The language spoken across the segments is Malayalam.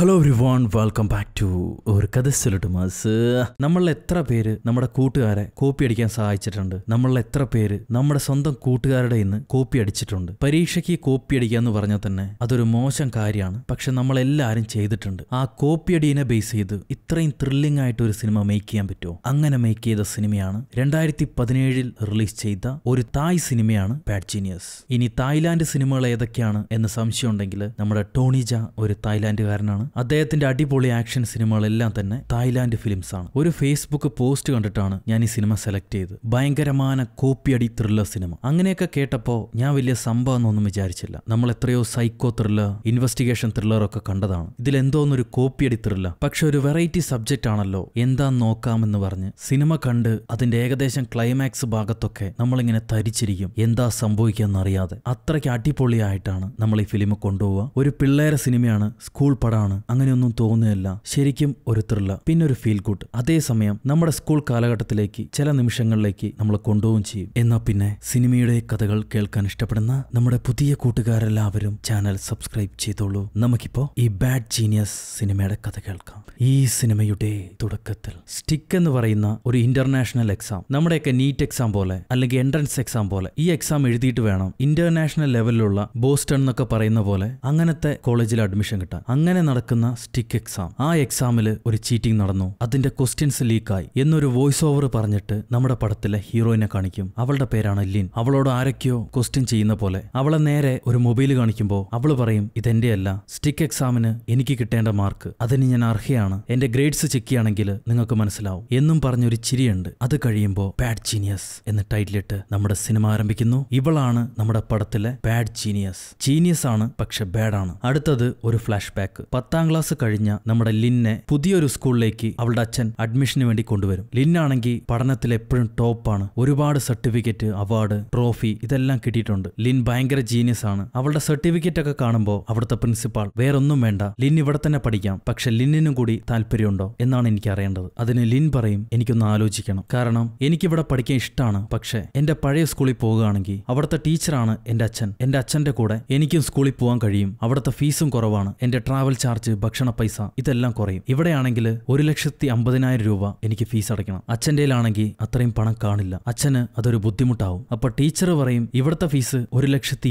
hello everyone welcome back to ഒരു കഥ മാസ് നമ്മൾ എത്ര പേര് നമ്മുടെ കൂട്ടുകാരെ കോപ്പി അടിക്കാൻ സഹായിച്ചിട്ടുണ്ട് നമ്മൾ എത്ര പേര് നമ്മുടെ സ്വന്തം കൂട്ടുകാരുടെ ഇന്ന് കോപ്പി അടിച്ചിട്ടുണ്ട് പരീക്ഷയ്ക്ക് കോപ്പി അടിക്കുക എന്ന് പറഞ്ഞാൽ തന്നെ അതൊരു മോശം കാര്യമാണ് പക്ഷെ നമ്മളെല്ലാവരും ചെയ്തിട്ടുണ്ട് ആ കോപ്പി അടീനെ ബേസ് ചെയ്ത് ഇത്രയും ത്രില്ലിംഗ് ആയിട്ട് ഒരു സിനിമ മേക്ക് ചെയ്യാൻ പറ്റുമോ അങ്ങനെ മേക്ക് ചെയ്ത സിനിമയാണ് രണ്ടായിരത്തി പതിനേഴിൽ റിലീസ് ചെയ്ത ഒരു തായ് സിനിമയാണ് പാഡ്ജീനിയസ് ജീനിയസ് ഇനി തായ്ലാന്റ് സിനിമകൾ ഏതൊക്കെയാണ് എന്ന് സംശയം ഉണ്ടെങ്കിൽ നമ്മുടെ ടോണിജ ഒരു തായ്ലാന്റുകാരനാണ് അദ്ദേഹത്തിന്റെ അടിപൊളി ആക്ഷൻ സിനിമകളെല്ലാം തന്നെ തായ്ലാന്റ് ഫിലിംസ് ആണ് ഒരു ഫേസ്ബുക്ക് പോസ്റ്റ് കണ്ടിട്ടാണ് ഞാൻ ഈ സിനിമ സെലക്ട് ചെയ്തത് ഭയങ്കരമായ കോപ്പിയടി ത്രില്ലർ സിനിമ അങ്ങനെയൊക്കെ കേട്ടപ്പോൾ ഞാൻ വലിയ സംഭവം എന്നൊന്നും വിചാരിച്ചില്ല നമ്മൾ എത്രയോ സൈക്കോ ത്രില്ലർ ഇൻവെസ്റ്റിഗേഷൻ ത്രില്ലർ ഒക്കെ കണ്ടതാണ് ഇതിലെന്തോന്നൊരു കോപ്പിയടി ത്രില്ലർ പക്ഷെ ഒരു വെറൈറ്റി സബ്ജക്റ്റ് ആണല്ലോ എന്താ നോക്കാമെന്ന് പറഞ്ഞ് സിനിമ കണ്ട് അതിന്റെ ഏകദേശം ക്ലൈമാക്സ് ഭാഗത്തൊക്കെ നമ്മളിങ്ങനെ തരിച്ചിരിക്കും എന്താ സംഭവിക്കാന്നറിയാതെ അത്രയ്ക്ക് അടിപൊളിയായിട്ടാണ് നമ്മൾ ഈ ഫിലിം കൊണ്ടുപോവുക ഒരു പിള്ളേരെ സിനിമയാണ് സ്കൂൾ പടമാണ് അങ്ങനെയൊന്നും തോന്നുകയല്ല ശരിക്കും ഒരു ത്രില്ല പിന്നെ ഒരു ഫീൽ ഗുഡ് അതേസമയം നമ്മുടെ സ്കൂൾ കാലഘട്ടത്തിലേക്ക് ചില നിമിഷങ്ങളിലേക്ക് നമ്മളെ കൊണ്ടുപോകും ചെയ്യും എന്നാൽ പിന്നെ സിനിമയുടെ കഥകൾ കേൾക്കാൻ ഇഷ്ടപ്പെടുന്ന നമ്മുടെ പുതിയ കൂട്ടുകാരെല്ലാവരും ചാനൽ സബ്സ്ക്രൈബ് ചെയ്തോളൂ നമുക്കിപ്പോ ഈ ബാഡ് ജീനിയസ് സിനിമയുടെ കഥ കേൾക്കാം ഈ സിനിമയുടെ തുടക്കത്തിൽ സ്റ്റിക്ക് എന്ന് പറയുന്ന ഒരു ഇന്റർനാഷണൽ എക്സാം നമ്മുടെയൊക്കെ നീറ്റ് എക്സാം പോലെ അല്ലെങ്കിൽ എൻട്രൻസ് എക്സാം പോലെ ഈ എക്സാം എഴുതിയിട്ട് വേണം ഇന്റർനാഷണൽ ലെവലിലുള്ള ബോസ്റ്റൺ എന്നൊക്കെ പറയുന്ന പോലെ അങ്ങനത്തെ കോളേജിൽ അഡ്മിഷൻ കിട്ടാൻ അങ്ങനെ നടക്കുന്ന നടക്കുന്ന സ്റ്റിക്ക് എക്സാം ആ എക്സാമിൽ ഒരു ചീറ്റിംഗ് നടന്നു അതിന്റെ ക്വസ്റ്റ്യൻസ് ലീക്കായി എന്നൊരു വോയിസ് ഓവർ പറഞ്ഞിട്ട് നമ്മുടെ പടത്തിലെ ഹീറോയിനെ കാണിക്കും അവളുടെ പേരാണ് ലിൻ അവളോട് ആരൊക്കെയോ ക്വസ്റ്റ്യൻ ചെയ്യുന്ന പോലെ അവളെ നേരെ ഒരു മൊബൈൽ കാണിക്കുമ്പോൾ അവൾ പറയും ഇതെന്റെയല്ല സ്റ്റിക്ക് എക്സാമിന് എനിക്ക് കിട്ടേണ്ട മാർക്ക് അതിന് ഞാൻ അർഹയാണ് എന്റെ ഗ്രേഡ്സ് ചെക്ക് ചെയ്യുകയാണെങ്കിൽ നിങ്ങൾക്ക് മനസ്സിലാവും എന്നും പറഞ്ഞൊരു ചിരിയുണ്ട് അത് കഴിയുമ്പോൾ പാഡ് ജീനിയസ് എന്ന് ടൈറ്റിലിട്ട് നമ്മുടെ സിനിമ ആരംഭിക്കുന്നു ഇവളാണ് നമ്മുടെ പടത്തിലെ പാഡ് ജീനിയസ് ജീനിയസ് ആണ് പക്ഷെ ബാഡ് ആണ് അടുത്തത് ഒരു ഫ്ലാഷ് ബാക്ക് പത്താം പത്താം ക്ലാസ് കഴിഞ്ഞ നമ്മുടെ ലിന്നെ പുതിയൊരു സ്കൂളിലേക്ക് അവളുടെ അച്ഛൻ അഡ്മിഷന് വേണ്ടി കൊണ്ടുവരും ലിന്നാണെങ്കിൽ പഠനത്തിൽ എപ്പോഴും ടോപ്പാണ് ഒരുപാട് സർട്ടിഫിക്കറ്റ് അവാർഡ് ട്രോഫി ഇതെല്ലാം കിട്ടിയിട്ടുണ്ട് ലിൻ ഭയങ്കര ജീനിയസ് ആണ് അവളുടെ സർട്ടിഫിക്കറ്റ് ഒക്കെ കാണുമ്പോൾ അവിടുത്തെ പ്രിൻസിപ്പാൾ വേറൊന്നും വേണ്ട ലിൻ ഇവിടെ തന്നെ പഠിക്കാം പക്ഷെ ലിന്നിനും കൂടി താല്പര്യമുണ്ടോ എന്നാണ് എനിക്ക് അറിയേണ്ടത് അതിന് ലിൻ പറയും എനിക്കൊന്ന് ആലോചിക്കണം കാരണം എനിക്കിവിടെ പഠിക്കാൻ ഇഷ്ടമാണ് പക്ഷേ എൻ്റെ പഴയ സ്കൂളിൽ പോകുകയാണെങ്കിൽ അവിടുത്തെ ടീച്ചറാണ് എൻ്റെ അച്ഛൻ എൻ്റെ അച്ഛൻ്റെ കൂടെ എനിക്കും സ്കൂളിൽ പോകാൻ കഴിയും അവിടുത്തെ ഫീസും കുറവാണ് എൻ്റെ ട്രാവൽ ചാർജ് ചാർജ് ഭക്ഷണ പൈസ ഇതെല്ലാം കുറയും ഇവിടെയാണെങ്കിൽ ഒരു ലക്ഷത്തി അമ്പതിനായിരം രൂപ എനിക്ക് ഫീസ് അടയ്ക്കണം അച്ഛൻ്റെയിലാണെങ്കിൽ അത്രയും പണം കാണില്ല അച്ഛന് അതൊരു ബുദ്ധിമുട്ടാവും അപ്പൊ ടീച്ചർ പറയും ഇവിടുത്തെ ഫീസ് ഒരു ലക്ഷത്തി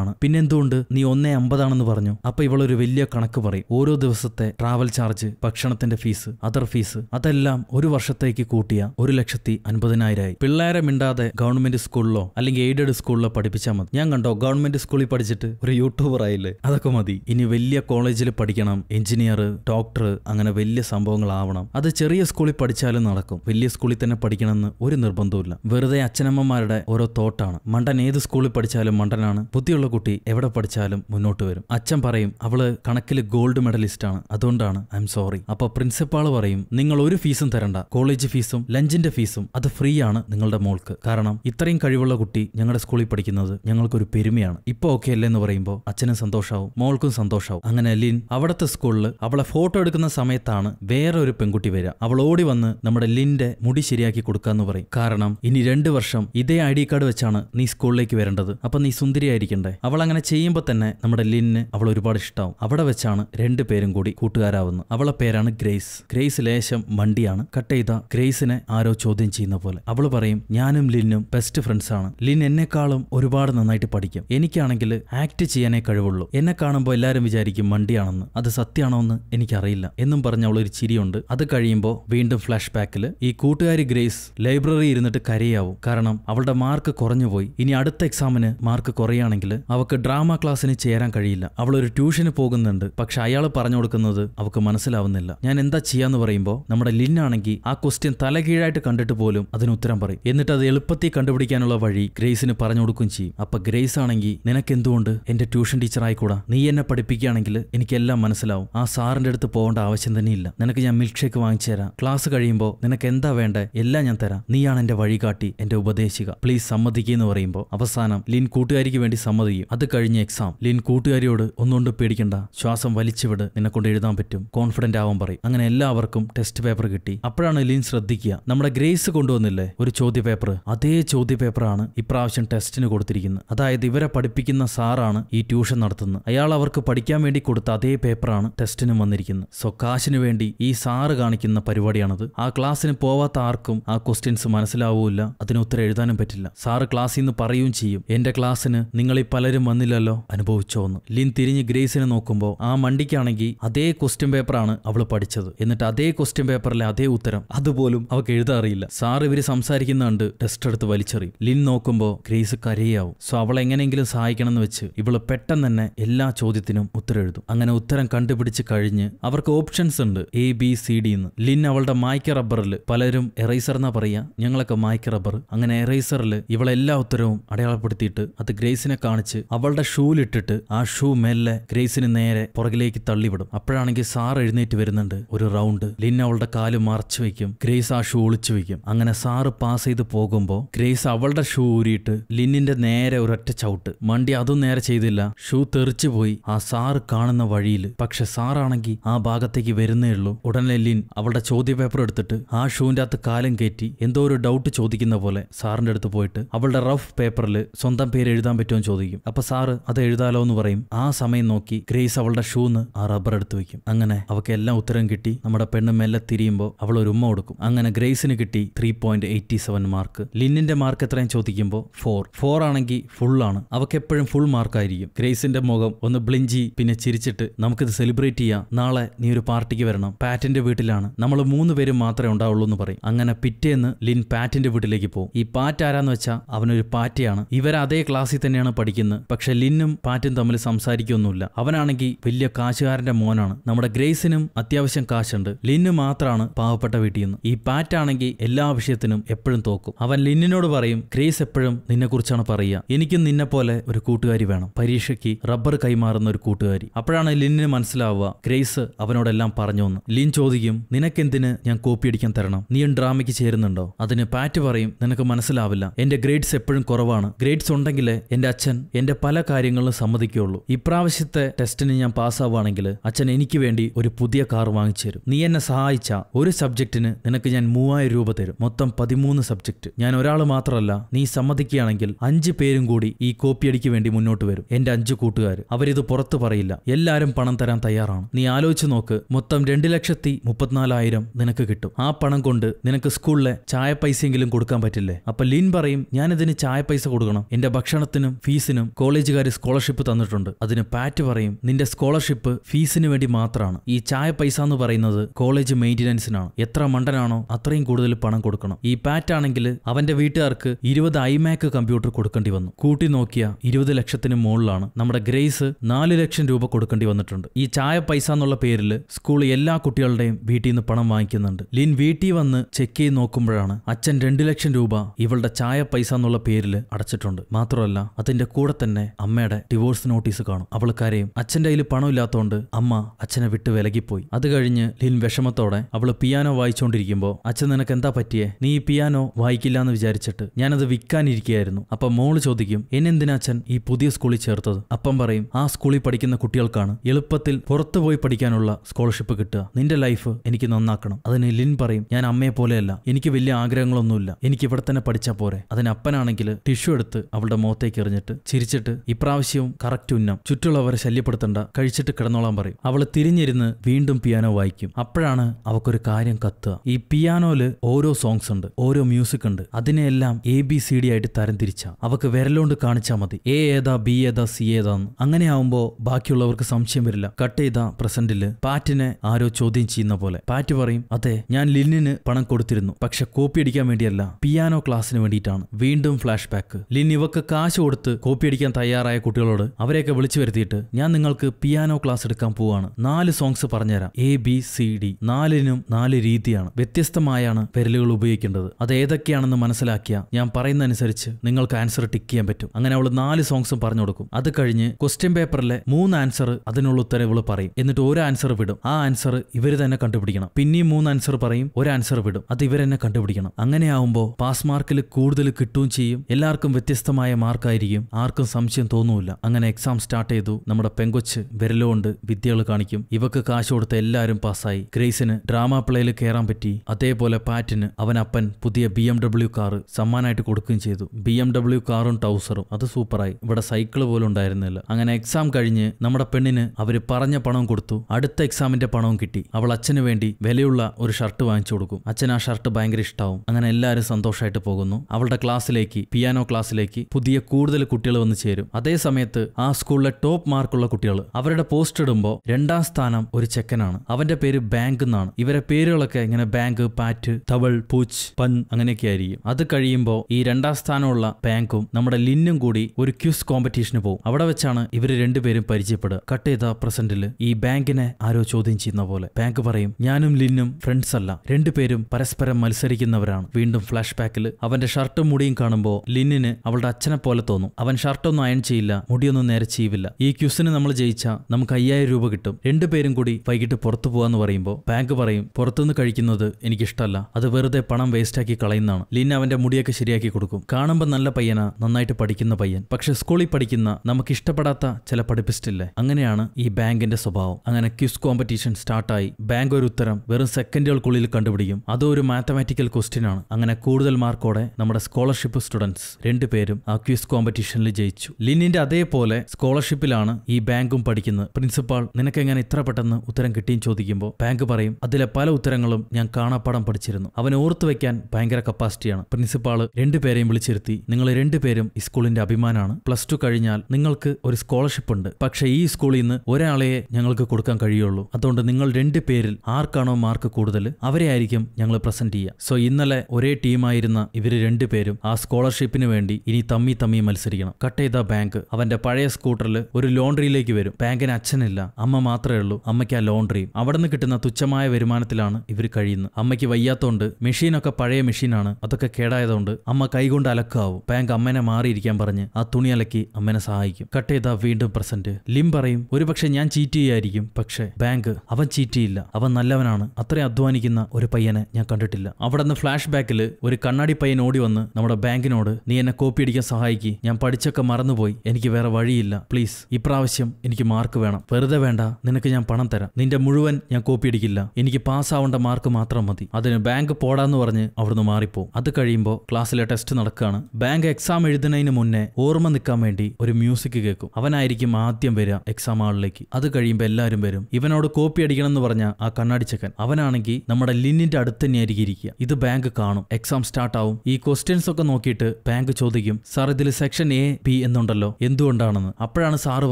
ആണ് പിന്നെന്തുകൊണ്ട് നീ ഒന്നേ അമ്പതാണെന്ന് പറഞ്ഞു അപ്പൊ ഇവളൊരു വലിയ കണക്ക് പറയും ഓരോ ദിവസത്തെ ട്രാവൽ ചാർജ് ഭക്ഷണത്തിന്റെ ഫീസ് അതർ ഫീസ് അതെല്ലാം ഒരു വർഷത്തേക്ക് കൂട്ടിയ ഒരു ലക്ഷത്തി അൻപതിനായിരമായി പിള്ളേരെ മിണ്ടാതെ ഗവൺമെന്റ് സ്കൂളിലോ അല്ലെങ്കിൽ എയ്ഡഡ് സ്കൂളിലോ പഠിപ്പിച്ചാൽ മതി ഞാൻ കണ്ടോ ഗവൺമെന്റ് സ്കൂളിൽ പഠിച്ചിട്ട് ഒരു യൂട്യൂബർ ആയില്ലേ അതൊക്കെ മതി ഇനി വലിയ കോളേജിൽ പഠിക്കും പഠിക്കണം എഞ്ചിനീയർ ഡോക്ടർ അങ്ങനെ വലിയ സംഭവങ്ങളാവണം അത് ചെറിയ സ്കൂളിൽ പഠിച്ചാലും നടക്കും വലിയ സ്കൂളിൽ തന്നെ പഠിക്കണമെന്ന് ഒരു നിർബന്ധവുമില്ല വെറുതെ അച്ഛനമ്മമാരുടെ ഓരോ തോട്ടാണ് മണ്ടൻ ഏത് സ്കൂളിൽ പഠിച്ചാലും മണ്ടനാണ് ബുദ്ധിയുള്ള കുട്ടി എവിടെ പഠിച്ചാലും മുന്നോട്ട് വരും അച്ഛൻ പറയും അവള് കണക്കിൽ ഗോൾഡ് മെഡലിസ്റ്റ് ആണ് അതുകൊണ്ടാണ് ഐ എം സോറി അപ്പൊ പ്രിൻസിപ്പാൾ പറയും നിങ്ങൾ ഒരു ഫീസും തരണ്ട കോളേജ് ഫീസും ലഞ്ചിന്റെ ഫീസും അത് ഫ്രീ ആണ് നിങ്ങളുടെ മോൾക്ക് കാരണം ഇത്രയും കഴിവുള്ള കുട്ടി ഞങ്ങളുടെ സ്കൂളിൽ പഠിക്കുന്നത് ഞങ്ങൾക്കൊരു പെരുമയാണ് ഇപ്പൊ ഓക്കെ അല്ലേ എന്ന് പറയുമ്പോൾ അച്ഛനും സന്തോഷാവും മോൾക്കും സന്തോഷാവും അങ്ങനെ ലിൻ അവിടെ അവിടുത്തെ സ്കൂളിൽ അവളെ ഫോട്ടോ എടുക്കുന്ന സമയത്താണ് വേറെ ഒരു പെൺകുട്ടി വരിക അവൾ ഓടി വന്ന് നമ്മുടെ ലിൻ്റെ മുടി ശരിയാക്കി കൊടുക്കാന്ന് പറയും കാരണം ഇനി രണ്ട് വർഷം ഇതേ ഐ ഡി കാർഡ് വെച്ചാണ് നീ സ്കൂളിലേക്ക് വരേണ്ടത് അപ്പം നീ സുന്ദരിയായിരിക്കണ്ടേ അവൾ അങ്ങനെ ചെയ്യുമ്പോൾ തന്നെ നമ്മുടെ ലിന്ന് അവൾ ഒരുപാട് ഇഷ്ടമാവും അവിടെ വെച്ചാണ് രണ്ടു പേരും കൂടി കൂട്ടുകാരാവുന്നത് അവളെ പേരാണ് ഗ്രേസ് ഗ്രേസ് ലേശം മണ്ടിയാണ് കട്ട് ചെയ്ത ഗ്രേസിനെ ആരോ ചോദ്യം ചെയ്യുന്ന പോലെ അവൾ പറയും ഞാനും ലിന്നും ബെസ്റ്റ് ഫ്രണ്ട്സ് ആണ് ലിൻ എന്നെക്കാളും ഒരുപാട് നന്നായിട്ട് പഠിക്കും എനിക്കാണെങ്കിൽ ആക്ട് ചെയ്യാനേ കഴിവുള്ളൂ എന്നെ കാണുമ്പോൾ എല്ലാവരും വിചാരിക്കും മണ്ടിയാണെന്ന് അത് സത്യമാണോ എന്ന് എനിക്കറിയില്ല എന്നും പറഞ്ഞ അവളൊരു ചിരിയുണ്ട് അത് കഴിയുമ്പോൾ വീണ്ടും ഫ്ലാഷ് ബാക്കിൽ ഈ കൂട്ടുകാരി ഗ്രേസ് ലൈബ്രറി ഇരുന്നിട്ട് കരയാവും കാരണം അവളുടെ മാർക്ക് കുറഞ്ഞുപോയി ഇനി അടുത്ത എക്സാമിന് മാർക്ക് കുറയുകയാണെങ്കിൽ അവൾക്ക് ഡ്രാമ ക്ലാസ്സിന് ചേരാൻ കഴിയില്ല അവളൊരു ട്യൂഷന് പോകുന്നുണ്ട് പക്ഷെ അയാൾ പറഞ്ഞു കൊടുക്കുന്നത് അവൾക്ക് മനസ്സിലാവുന്നില്ല ഞാൻ എന്താ ചെയ്യാന്ന് പറയുമ്പോൾ നമ്മുടെ ലിന്നാണെങ്കിൽ ആ ക്വസ്റ്റ്യൻ തലകീഴായിട്ട് കണ്ടിട്ട് പോലും അതിന് ഉത്തരം പറയും എന്നിട്ട് അത് എളുപ്പത്തിൽ കണ്ടുപിടിക്കാനുള്ള വഴി ഗ്രേസിന് പറഞ്ഞു കൊടുക്കുകയും ചെയ്യും അപ്പൊ ഗ്രേസ് ആണെങ്കിൽ നിനക്ക് എന്തുകൊണ്ട് എന്റെ ട്യൂഷൻ ടീച്ചർ ആയിക്കൂടാ നീ എന്നെ പഠിപ്പിക്കുകയാണെങ്കിൽ എനിക്കെല്ലാം മനസ്സിലാവും ആ സാറിന്റെ അടുത്ത് പോകേണ്ട ആവശ്യം തന്നെയില്ല നിനക്ക് ഞാൻ മിൽക്ക് ഷേക്ക് വാങ്ങിച്ചു തരാം ക്ലാസ് കഴിയുമ്പോൾ നിനക്ക് എന്താ വേണ്ടേ എല്ലാം ഞാൻ തരാം നീയാണ് എൻ്റെ വഴികാട്ടി എൻ്റെ ഉപദേശിക പ്ലീസ് സമ്മതിക്കുക എന്ന് പറയുമ്പോൾ അവസാനം ലിൻ കൂട്ടുകാരിക്ക് വേണ്ടി സമ്മതിക്കും അത് കഴിഞ്ഞ എക്സാം ലിൻ കൂട്ടുകാരിയോട് ഒന്നുകൊണ്ട് പേടിക്കണ്ട ശ്വാസം വലിച്ചുവിട് നിന്നെക്കൊണ്ട് എഴുതാൻ പറ്റും കോൺഫിഡന്റ് ആവാൻ പറയും അങ്ങനെ എല്ലാവർക്കും ടെസ്റ്റ് പേപ്പർ കിട്ടി അപ്പോഴാണ് ലിൻ ശ്രദ്ധിക്കുക നമ്മുടെ ഗ്രേസ് കൊണ്ടുവന്നില്ലേ ഒരു ചോദ്യ പേപ്പർ അതേ ചോദ്യ പേപ്പറാണ് ഇപ്രാവശ്യം ടെസ്റ്റിന് കൊടുത്തിരിക്കുന്നത് അതായത് ഇവരെ പഠിപ്പിക്കുന്ന സാറാണ് ഈ ട്യൂഷൻ നടത്തുന്നത് അയാൾ അവർക്ക് പഠിക്കാൻ വേണ്ടി കൊടുത്ത അതേ പേപ്പർ പേപ്പറാണ് ടെസ്റ്റിനും വന്നിരിക്കുന്നത് സോ കാശിന് വേണ്ടി ഈ സാറ് കാണിക്കുന്ന പരിപാടിയാണത് ആ ക്ലാസ്സിന് പോവാത്ത ആർക്കും ആ ക്വസ്റ്റ്യൻസ് മനസ്സിലാവൂല അതിന് ഉത്തരം എഴുതാനും പറ്റില്ല സാറ് ക്ലാസ്സിൽ നിന്ന് പറയുകയും ചെയ്യും എന്റെ ക്ലാസ്സിന് നിങ്ങളീ പലരും വന്നില്ലല്ലോ അനുഭവിച്ചോന്ന് ലിൻ തിരിഞ്ഞ് ഗ്രേസിനെ നോക്കുമ്പോൾ ആ മണ്ടിക്കാണെങ്കിൽ അതേ ക്വസ്റ്റ്യൻ പേപ്പറാണ് അവൾ പഠിച്ചത് എന്നിട്ട് അതേ ക്വസ്റ്റ്യൻ പേപ്പറിലെ അതേ ഉത്തരം അതുപോലും അവൾക്ക് എഴുതാറിയില്ല സാർ ഇവർ സംസാരിക്കുന്നുണ്ട് ടെസ്റ്റ് എടുത്ത് വലിച്ചെറിയും ലിൻ നോക്കുമ്പോൾ ഗ്രേസ് കരയാവും സോ അവളെ എങ്ങനെയെങ്കിലും സഹായിക്കണമെന്ന് വെച്ച് ഇവള് പെട്ടെന്ന് തന്നെ എല്ലാ ചോദ്യത്തിനും ഉത്തരം എഴുതും അങ്ങനെ ഉത്തരം കണ്ടുപിടിച്ച് കഴിഞ്ഞ് അവർക്ക് ഓപ്ഷൻസ് ഉണ്ട് എ ബി സി ഡി എന്ന് ലിൻ അവളുടെ മായ്ക്ക റബ്ബറിൽ പലരും എറൈസർ എന്നാ പറയുക ഞങ്ങളൊക്കെ മായ്ക്ക റബ്ബർ അങ്ങനെ എറൈസറിൽ ഇവളെല്ലാ ഉത്തരവും അടയാളപ്പെടുത്തിയിട്ട് അത് ഗ്രേസിനെ കാണിച്ച് അവളുടെ ഷൂലിട്ടിട്ട് ആ ഷൂ മെല്ലെ ഗ്രേസിന് നേരെ പുറകിലേക്ക് തള്ളിവിടും അപ്പോഴാണെങ്കിൽ സാർ എഴുന്നേറ്റ് വരുന്നുണ്ട് ഒരു റൗണ്ട് ലിൻ അവളുടെ കാല് മറച്ചു വെക്കും ഗ്രേസ് ആ ഷൂ ഒളിച്ചു വെക്കും അങ്ങനെ സാറ് പാസ് ചെയ്ത് പോകുമ്പോൾ ഗ്രേസ് അവളുടെ ഷൂ ഊരിയിട്ട് ലിന്നിന്റെ നേരെ ഒരൊറ്റ ചവിട്ട് മണ്ടി അതും നേരെ ചെയ്തില്ല ഷൂ തെറിച്ചു പോയി ആ സാറ് കാണുന്ന വഴിയിൽ പക്ഷെ സാറാണെങ്കിൽ ആ ഭാഗത്തേക്ക് വരുന്നേ ഉള്ളൂ ഉടനെ ലിൻ അവളുടെ ചോദ്യപേപ്പർ എടുത്തിട്ട് ആ ഷൂവിൻ്റെ അകത്ത് കാലം കയറ്റി എന്തോ ഒരു ഡൗട്ട് ചോദിക്കുന്ന പോലെ സാറിൻ്റെ അടുത്ത് പോയിട്ട് അവളുടെ റഫ് പേപ്പറിൽ സ്വന്തം പേര് എഴുതാൻ പറ്റുമോ ചോദിക്കും അപ്പൊ സാറ് അത് എഴുതാലോ എന്ന് പറയും ആ സമയം നോക്കി ഗ്രേസ് അവളുടെ ഷൂന്ന് ആ റബ്ബർ എടുത്ത് വെക്കും അങ്ങനെ അവൾക്ക് എല്ലാം ഉത്തരം കിട്ടി നമ്മുടെ പെണ്ണ് മെല്ലെ തിരിയുമ്പോൾ അവൾ ഒരു ഉമ്മ കൊടുക്കും അങ്ങനെ ഗ്രേസിന് കിട്ടി three point eighty seven mark ലിന്നിന്റെ മാർക്ക് എത്രയും ചോദിക്കുമ്പോൾ ഫോർ ഫോർ ആണെങ്കിൽ ആണ് അവൾക്ക് എപ്പോഴും ഫുൾ മാർക്കായിരിക്കും ഗ്രേസിന്റെ മുഖം ഒന്ന് ബ്ലിഞ്ചി പിന്നെ ചിരിച്ചിട്ട് നമുക്ക് ഇത് സെലിബ്രേറ്റ് ചെയ്യാം നാളെ നീ ഒരു പാർട്ടിക്ക് വരണം പാറ്റിന്റെ വീട്ടിലാണ് നമ്മൾ മൂന്ന് പേരും മാത്രമേ ഉണ്ടാവുള്ളൂ എന്ന് പറയും അങ്ങനെ പിറ്റേന്ന് ലിൻ പാറ്റിന്റെ വീട്ടിലേക്ക് പോകും ഈ പാറ്റ് ആരാന്ന് വെച്ചാൽ അവനൊരു പാറ്റിയാണ് ഇവർ അതേ ക്ലാസ്സിൽ തന്നെയാണ് പഠിക്കുന്നത് പക്ഷെ ലിന്നും പാറ്റും തമ്മിൽ സംസാരിക്കൊന്നുമില്ല അവനാണെങ്കിൽ വലിയ കാശുകാരന്റെ മോനാണ് നമ്മുടെ ഗ്രേസിനും അത്യാവശ്യം കാശുണ്ട് ലിന്നു മാത്രമാണ് പാവപ്പെട്ട വീട്ടിൽ നിന്ന് ഈ പാറ്റാണെങ്കിൽ എല്ലാ വിഷയത്തിനും എപ്പോഴും തോക്കും അവൻ ലിന്നിനോട് പറയും ഗ്രേസ് എപ്പോഴും നിന്നെക്കുറിച്ചാണ് പറയുക എനിക്കും നിന്നെ പോലെ ഒരു കൂട്ടുകാരി വേണം പരീക്ഷയ്ക്ക് റബ്ബർ കൈമാറുന്ന ഒരു കൂട്ടുകാരി അപ്പോഴാണ് ലിന്നിന് മനസ്സിലാവുക ഗ്രേസ് അവനോടെല്ലാം പറഞ്ഞു എന്ന് ലിൻ ചോദിക്കും നിനക്കെന്തിന് ഞാൻ കോപ്പി അടിക്കാൻ തരണം നീ ഡ്രാമയ്ക്ക് ചേരുന്നുണ്ടോ അതിന് പാറ്റ് പറയും നിനക്ക് മനസ്സിലാവില്ല എന്റെ ഗ്രേഡ്സ് എപ്പോഴും കുറവാണ് ഗ്രേഡ്സ് ഉണ്ടെങ്കിലേ എന്റെ അച്ഛൻ എന്റെ പല കാര്യങ്ങളും സമ്മതിക്കുള്ളൂ ഇപ്രാവശ്യത്തെ ടെസ്റ്റിന് ഞാൻ പാസ്സാവുകയാണെങ്കിൽ അച്ഛൻ എനിക്ക് വേണ്ടി ഒരു പുതിയ കാർ വാങ്ങിച്ചു തരും നീ എന്നെ സഹായിച്ച ഒരു സബ്ജക്റ്റിന് നിനക്ക് ഞാൻ മൂവായിരം രൂപ തരും മൊത്തം പതിമൂന്ന് സബ്ജക്റ്റ് ഞാൻ ഒരാൾ മാത്രമല്ല നീ സമ്മതിക്കുകയാണെങ്കിൽ അഞ്ച് പേരും കൂടി ഈ കോപ്പിയടിക്ക് വേണ്ടി മുന്നോട്ട് വരും എന്റെ അഞ്ച് കൂട്ടുകാർ അവരിത് പുറത്തു പറയില്ല എല്ലാവരും പണം തരാൻ തയ്യാറാണ് നീ ആലോചിച്ച് നോക്ക് മൊത്തം രണ്ടു ലക്ഷത്തി മുപ്പത്തിനാലായിരം നിനക്ക് കിട്ടും ആ പണം കൊണ്ട് നിനക്ക് സ്കൂളിലെ ചായ പൈസയെങ്കിലും കൊടുക്കാൻ പറ്റില്ലേ അപ്പൊ ലീൻ പറയും ഞാനിതിന് ചായ പൈസ കൊടുക്കണം എന്റെ ഭക്ഷണത്തിനും ഫീസിനും കോളേജുകാർ സ്കോളർഷിപ്പ് തന്നിട്ടുണ്ട് അതിന് പാറ്റ് പറയും നിന്റെ സ്കോളർഷിപ്പ് ഫീസിന് വേണ്ടി മാത്രമാണ് ഈ ചായ പൈസ എന്ന് പറയുന്നത് കോളേജ് മെയിൻ്റനൻസിനാണ് എത്ര മണ്ടനാണോ അത്രയും കൂടുതൽ പണം കൊടുക്കണം ഈ പാറ്റ് ആണെങ്കിൽ അവന്റെ വീട്ടുകാർക്ക് ഇരുപത് ഐമാക്ക് കമ്പ്യൂട്ടർ കൊടുക്കേണ്ടി വന്നു കൂട്ടി നോക്കിയ ഇരുപത് ലക്ഷത്തിന് മുകളിലാണ് നമ്മുടെ ഗ്രേസ് നാല് ലക്ഷം രൂപ കൊടുക്കേണ്ടി വന്നിട്ടുണ്ട് ഈ ചായ പൈസ എന്നുള്ള പേരിൽ സ്കൂൾ എല്ലാ കുട്ടികളുടെയും വീട്ടിൽ നിന്ന് പണം വാങ്ങിക്കുന്നുണ്ട് ലിൻ വീട്ടിൽ വന്ന് ചെക്ക് ചെയ്ത് നോക്കുമ്പോഴാണ് അച്ഛൻ രണ്ടു ലക്ഷം രൂപ ഇവളുടെ ചായ പൈസ എന്നുള്ള പേരിൽ അടച്ചിട്ടുണ്ട് മാത്രമല്ല അതിന്റെ കൂടെ തന്നെ അമ്മയുടെ ഡിവോഴ്സ് നോട്ടീസ് കാണും അവൾക്കാരെയും കരയും അച്ഛന്റെ കയ്യിൽ പണമില്ലാത്തതുകൊണ്ട് അമ്മ അച്ഛനെ വിട്ട് വിലകിപ്പോയി അത് കഴിഞ്ഞ് ലിൻ വിഷമത്തോടെ അവൾ പിയാനോ വായിച്ചുകൊണ്ടിരിക്കുമ്പോൾ അച്ഛൻ നിനക്ക് എന്താ പറ്റിയേ നീ ഈ പിയാനോ വായിക്കില്ല എന്ന് വിചാരിച്ചിട്ട് ഞാനത് വിൽക്കാനിരിക്കുകയായിരുന്നു അപ്പൊ മോള് ചോദിക്കും എന്നെന്തിനാ അച്ഛൻ ഈ പുതിയ സ്കൂളിൽ ചേർത്തത് അപ്പം പറയും ആ സ്കൂളിൽ പഠിക്കുന്ന കുട്ടികൾക്കാണ് എളുപ്പ ചെറുപ്പത്തിൽ പുറത്തുപോയി പഠിക്കാനുള്ള സ്കോളർഷിപ്പ് കിട്ടുക നിന്റെ ലൈഫ് എനിക്ക് നന്നാക്കണം അതിന് ലിൻ പറയും ഞാൻ അമ്മയെ പോലെയല്ല എനിക്ക് വലിയ ആഗ്രഹങ്ങളൊന്നുമില്ല എനിക്ക് ഇവിടെ തന്നെ പഠിച്ചാൽ പോരെ അതിന് അപ്പനാണെങ്കിൽ ടിഷ്യൂ എടുത്ത് അവളുടെ മുഖത്തേക്ക് എറിഞ്ഞിട്ട് ചിരിച്ചിട്ട് ഇപ്രാവശ്യവും കറക്റ്റ് ഉന്നം ചുറ്റുള്ളവരെ ശല്യപ്പെടുത്തണ്ട കഴിച്ചിട്ട് കിടന്നോളാൻ പറയും അവൾ തിരിഞ്ഞിരുന്ന് വീണ്ടും പിയാനോ വായിക്കും അപ്പോഴാണ് അവക്കൊരു കാര്യം കത്തുക ഈ പിയാനോയില് ഓരോ സോങ്സ് ഉണ്ട് ഓരോ മ്യൂസിക് ഉണ്ട് അതിനെയെല്ലാം എ ബി സി ഡി ആയിട്ട് തരംതിരിച്ച അവക്ക് വിരലോണ്ട് കാണിച്ചാൽ മതി എ ഏതാ ബി ഏതാ സി ഏതാന്ന് അങ്ങനെയാവുമ്പോൾ ബാക്കിയുള്ളവർക്ക് സംശയം വരില്ല കട്ട് ചെയ്ത പ്രസന്റില് പാറ്റിനെ ആരോ ചോദ്യം ചെയ്യുന്ന പോലെ പാറ്റ് പറയും അതെ ഞാൻ ലിന്നിന് പണം കൊടുത്തിരുന്നു പക്ഷെ കോപ്പി അടിക്കാൻ വേണ്ടിയല്ല പിയാനോ ക്ലാസ്സിന് വേണ്ടിയിട്ടാണ് വീണ്ടും ഫ്ലാഷ് ബാക്ക് ലിൻ ഇവക്ക് കാശ് കൊടുത്ത് കോപ്പി അടിക്കാൻ തയ്യാറായ കുട്ടികളോട് അവരെയൊക്കെ വിളിച്ചു വരുത്തിയിട്ട് ഞാൻ നിങ്ങൾക്ക് പിയാനോ ക്ലാസ് എടുക്കാൻ പോവാണ് നാല് സോങ്സ് പറഞ്ഞുതരാം എ ബി സി ഡി നാലിനും നാല് രീതിയാണ് വ്യത്യസ്തമായാണ് പെരലുകൾ ഉപയോഗിക്കേണ്ടത് അത് ഏതൊക്കെയാണെന്ന് മനസ്സിലാക്കിയ ഞാൻ പറയുന്നതനുസരിച്ച് നിങ്ങൾക്ക് ആൻസർ ടിക്ക് ചെയ്യാൻ പറ്റും അങ്ങനെ അവൾ നാല് സോങ്സും പറഞ്ഞു കൊടുക്കും അത് കഴിഞ്ഞ് ക്വസ്റ്റ്യൻ പേപ്പറിലെ മൂന്ന് ആൻസർ അതിനുള്ള ഉത്തരം ഉത്തരം ഇവള് പറയും എന്നിട്ട് ഒരു ആൻസർ വിടും ആ ആൻസർ ഇവർ തന്നെ കണ്ടുപിടിക്കണം പിന്നെയും മൂന്ന് ആൻസർ പറയും ഒരു ആൻസർ വിടും അത് ഇവർ തന്നെ കണ്ടുപിടിക്കണം അങ്ങനെയാവുമ്പോൾ പാസ് മാർക്കിൽ കൂടുതൽ കിട്ടുകയും ചെയ്യും എല്ലാവർക്കും വ്യത്യസ്തമായ മാർക്കായിരിക്കും ആർക്കും സംശയം തോന്നുമില്ല അങ്ങനെ എക്സാം സ്റ്റാർട്ട് ചെയ്തു നമ്മുടെ പെങ്കൊച്ച് വിരലുകൊണ്ട് വിദ്യകൾ കാണിക്കും ഇവക്ക് കാശ് കൊടുത്ത എല്ലാവരും പാസ്സായി ഗ്രേസിന് ഡ്രാമ പ്ലേയിൽ കയറാൻ പറ്റി അതേപോലെ പാറ്റിന് അവൻ അപ്പൻ പുതിയ ബി എം ഡബ്ല്യു കാർ സമ്മാനമായിട്ട് കൊടുക്കുകയും ചെയ്തു ബി എം ഡബ്ല്യു കാറും ടൗസറും അത് സൂപ്പറായി ഇവിടെ സൈക്കിൾ പോലും ഉണ്ടായിരുന്നില്ല അങ്ങനെ എക്സാം കഴിഞ്ഞ് നമ്മുടെ പെണ്ണിന് അവർ പറഞ്ഞ പണം കൊടുത്തു അടുത്ത എക്സാമിന്റെ പണവും കിട്ടി അവൾ അച്ഛന് വേണ്ടി വിലയുള്ള ഒരു ഷർട്ട് വാങ്ങിച്ചു കൊടുക്കും അച്ഛൻ ആ ഷർട്ട് ഭയങ്കര ഇഷ്ടമാവും അങ്ങനെ എല്ലാവരും സന്തോഷമായിട്ട് പോകുന്നു അവളുടെ ക്ലാസ്സിലേക്ക് പിയാനോ ക്ലാസ്സിലേക്ക് പുതിയ കൂടുതൽ കുട്ടികൾ വന്ന് ചേരും അതേ സമയത്ത് ആ സ്കൂളിലെ ടോപ്പ് മാർക്കുള്ള കുട്ടികൾ അവരുടെ പോസ്റ്റ് ഇടുമ്പോൾ രണ്ടാം സ്ഥാനം ഒരു ചെക്കനാണ് അവന്റെ പേര് ബാങ്ക് എന്നാണ് ഇവരെ പേരുകളൊക്കെ ഇങ്ങനെ ബാങ്ക് പാറ്റ് തവൾ പൂച്ച് പൻ അങ്ങനെയൊക്കെ ആയിരിക്കും അത് കഴിയുമ്പോൾ ഈ രണ്ടാം സ്ഥാനമുള്ള ബാങ്കും നമ്മുടെ ലിന്നും കൂടി ഒരു ക്യൂസ് കോമ്പറ്റീഷന് പോകും അവിടെ വെച്ചാണ് ഇവർ രണ്ടുപേരും പരിചയപ്പെടുക കട്ട് ചെയ്ത പ്രസ പ്രസന്റിൽ ഈ ബാങ്കിനെ ആരോ ചോദ്യം ചെയ്യുന്ന പോലെ ബാങ്ക് പറയും ഞാനും ലിന്നും ഫ്രണ്ട്സ് അല്ല രണ്ടുപേരും പരസ്പരം മത്സരിക്കുന്നവരാണ് വീണ്ടും ഫ്ലാഷ് ബാക്കിൽ അവന്റെ ഷർട്ടും മുടിയും കാണുമ്പോൾ ലിന്നിന് അവളുടെ അച്ഛനെ പോലെ തോന്നും അവൻ ഷർട്ടൊന്നും അയൺ ചെയ്യില്ല മുടിയൊന്നും നേരെ ചെയ്യില്ല ഈ ക്യൂസിന് നമ്മൾ ജയിച്ചാൽ നമുക്ക് അയ്യായിരം രൂപ കിട്ടും രണ്ടുപേരും കൂടി വൈകിട്ട് പുറത്തു പോകാന്ന് പറയുമ്പോൾ ബാങ്ക് പറയും പുറത്തുനിന്ന് കഴിക്കുന്നത് എനിക്കിഷ്ടമല്ല അത് വെറുതെ പണം വേസ്റ്റാക്കി കളയുന്നതാണ് ലിൻ അവന്റെ മുടിയൊക്കെ ശരിയാക്കി കൊടുക്കും കാണുമ്പോൾ നല്ല പയ്യനാ നന്നായിട്ട് പഠിക്കുന്ന പയ്യൻ പക്ഷെ സ്കൂളിൽ പഠിക്കുന്ന നമുക്ക് ഇഷ്ടപ്പെടാത്ത ചില പഠിപ്പിസ്റ്റില്ലേ അങ്ങനെയാണ് ഈ ബാങ്കിന്റെ സ്വഭാവം അങ്ങനെ ക്വിസ് കോമ്പറ്റീഷൻ സ്റ്റാർട്ടായി ബാങ്ക് ഒരു ഉത്തരം വെറും സെക്കൻഡുകൾക്കുള്ളിൽ കണ്ടുപിടിക്കും അതോ ഒരു മാത്തമാറ്റിക്കൽ ക്വസ്റ്റ്യൻ ആണ് അങ്ങനെ കൂടുതൽ മാർക്കോടെ നമ്മുടെ സ്കോളർഷിപ്പ് സ്റ്റുഡൻസ് രണ്ടുപേരും ആ ക്വിസ് കോമ്പറ്റീഷനിൽ ജയിച്ചു ലിന്നിന്റെ അതേപോലെ സ്കോളർഷിപ്പിലാണ് ഈ ബാങ്കും പഠിക്കുന്നത് പ്രിൻസിപ്പാൾ നിനക്കെങ്ങനെ ഇത്ര പെട്ടെന്ന് ഉത്തരം കിട്ടിയും ചോദിക്കുമ്പോൾ ബാങ്ക് പറയും അതിലെ പല ഉത്തരങ്ങളും ഞാൻ കാണാപ്പാടം പഠിച്ചിരുന്നു അവൻ ഓർത്തു വെക്കാൻ ഭയങ്കര കപ്പാസിറ്റിയാണ് പ്രിൻസിപ്പാള് രണ്ടുപേരെയും വിളിച്ചിരുത്തി നിങ്ങൾ രണ്ടുപേരും ഈ സ്കൂളിന്റെ അഭിമാനമാണ് പ്ലസ് ടു കഴിഞ്ഞാൽ നിങ്ങൾക്ക് ഒരു സ്കോളർഷിപ്പ് ഉണ്ട് പക്ഷേ ഈ സ്കൂളിൽ നിന്ന് ഒരു ഒരാളെ ഞങ്ങൾക്ക് കൊടുക്കാൻ കഴിയുള്ളൂ അതുകൊണ്ട് നിങ്ങൾ രണ്ട് പേരിൽ ആർക്കാണോ മാർക്ക് കൂടുതൽ അവരെ ആയിരിക്കും ഞങ്ങൾ പ്രസന്റ് ചെയ്യുക സോ ഇന്നലെ ഒരേ ടീമായിരുന്ന ഇവർ രണ്ടുപേരും ആ സ്കോളർഷിപ്പിന് വേണ്ടി ഇനി തമ്മി തമ്മി മത്സരിക്കണം കട്ട് ചെയ്ത ബാങ്ക് അവന്റെ പഴയ സ്കൂട്ടറിൽ ഒരു ലോണ്ടറിയിലേക്ക് വരും ബാങ്കിന് അച്ഛനില്ല അമ്മ മാത്രമേ ഉള്ളൂ അമ്മയ്ക്ക് ആ ലോണ്ടറിയും അവിടെ നിന്ന് കിട്ടുന്ന തുച്ഛമായ വരുമാനത്തിലാണ് ഇവർ കഴിയുന്നത് അമ്മയ്ക്ക് വയ്യാത്തതുകൊണ്ട് മെഷീനൊക്കെ പഴയ മെഷീനാണ് അതൊക്കെ കേടായതുകൊണ്ട് അമ്മ കൈകൊണ്ട് അലക്കാവും ബാങ്ക് അമ്മനെ മാറിയിരിക്കാൻ പറഞ്ഞ് ആ തുണി അലക്കി അമ്മനെ സഹായിക്കും കട്ട് ചെയ്ത വീണ്ടും പ്രസന്റ് ലിം പറയും ഒരുപക്ഷെ ഞാൻ ചീറ്റ് ചെയ്യായിരിക്കും പക്ഷേ ബാങ്ക് അവൻ ചീറ്റ് ചെയ്യില്ല അവൻ നല്ലവനാണ് അത്രയും അധ്വാനിക്കുന്ന ഒരു പയ്യനെ ഞാൻ കണ്ടിട്ടില്ല അവിടെ നിന്ന് ഫ്ലാഷ് ബാക്കിൽ ഒരു കണ്ണാടി പയ്യൻ ഓടി വന്ന് നമ്മുടെ ബാങ്കിനോട് നീ എന്നെ കോപ്പി അടിക്കാൻ സഹായിക്കി ഞാൻ പഠിച്ചൊക്കെ മറന്നുപോയി എനിക്ക് വേറെ വഴിയില്ല പ്ലീസ് ഇപ്രാവശ്യം എനിക്ക് മാർക്ക് വേണം വെറുതെ വേണ്ട നിനക്ക് ഞാൻ പണം തരാം നിന്റെ മുഴുവൻ ഞാൻ കോപ്പി അടിക്കില്ല എനിക്ക് പാസ്സാവേണ്ട മാർക്ക് മാത്രം മതി അതിന് ബാങ്ക് പോടാന്ന് പറഞ്ഞ് അവിടുന്ന് മാറിപ്പോവും അത് കഴിയുമ്പോൾ ക്ലാസ്സിലെ ടെസ്റ്റ് നടക്കുകയാണ് ബാങ്ക് എക്സാം എഴുതുന്നതിന് മുന്നേ ഓർമ്മ നിൽക്കാൻ വേണ്ടി ഒരു മ്യൂസിക് കേൾക്കും അവനായിരിക്കും ആദ്യം വരിക എക്സാം ആളിലേക്ക് അത് കഴിയുമ്പോൾ എല്ലാവരും വരും ഇവനോട് കോപ്പി അടിക്കണം എന്ന് പറഞ്ഞ ആ കണ്ണാടിച്ചക്കൻ അവനാണെങ്കിൽ നമ്മുടെ ലിന്നിന്റെ അടുത്ത് തന്നെയായിരിക്കും ഇരിക്കുക ഇത് ബാങ്ക് കാണും എക്സാം സ്റ്റാർട്ട് ആവും ഈ ക്വസ്റ്റ്യൻസ് ഒക്കെ നോക്കിയിട്ട് ബാങ്ക് ചോദിക്കും സാർ ഇതിൽ സെക്ഷൻ എ ബി എന്നുണ്ടല്ലോ എന്തുകൊണ്ടാണെന്ന് അപ്പോഴാണ് സാറ്